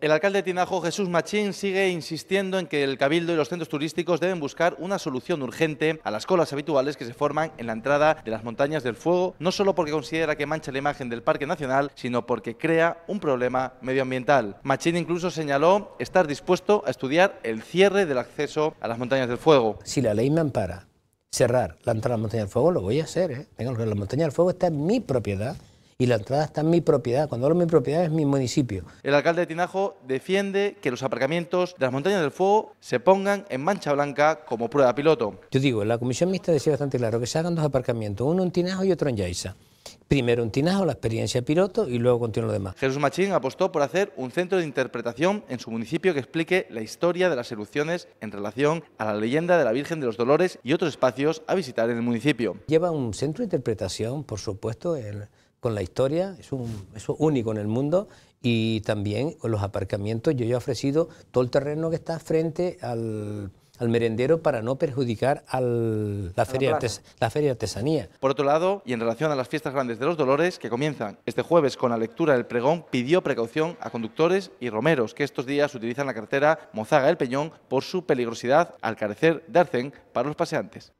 El alcalde de Tinajo, Jesús Machín, sigue insistiendo en que el Cabildo y los centros turísticos deben buscar una solución urgente a las colas habituales que se forman en la entrada de las montañas del fuego, no solo porque considera que mancha la imagen del Parque Nacional, sino porque crea un problema medioambiental. Machín incluso señaló estar dispuesto a estudiar el cierre del acceso a las montañas del fuego. Si la ley me ampara cerrar la entrada a las Montañas del fuego, lo voy a hacer. ¿eh? Venga, la montaña del fuego está en mi propiedad y la entrada está en mi propiedad. Cuando hablo de mi propiedad es mi municipio. El alcalde de Tinajo defiende que los aparcamientos de las montañas del fuego se pongan en mancha blanca como prueba piloto. Yo digo, la comisión mixta decía bastante claro que se hagan dos aparcamientos, uno en Tinajo y otro en Yaiza. Primero en Tinajo, la experiencia piloto y luego continúa lo demás. Jesús Machín apostó por hacer un centro de interpretación en su municipio que explique la historia de las erupciones en relación a la leyenda de la Virgen de los Dolores y otros espacios a visitar en el municipio. Lleva un centro de interpretación, por supuesto, el, con la historia, es, un, único en el mundo, y también con los aparcamientos. Yo, he ofrecido todo el terreno que está frente al, merendero para no perjudicar al, la, feria la, artesanía. Por otro lado, y en relación a las fiestas grandes de los dolores, que comienzan este jueves con la lectura del pregón, pidió precaución a conductores y romeros que estos días utilizan la carretera Mozaga El Peñón por su peligrosidad al carecer de arcén para los paseantes.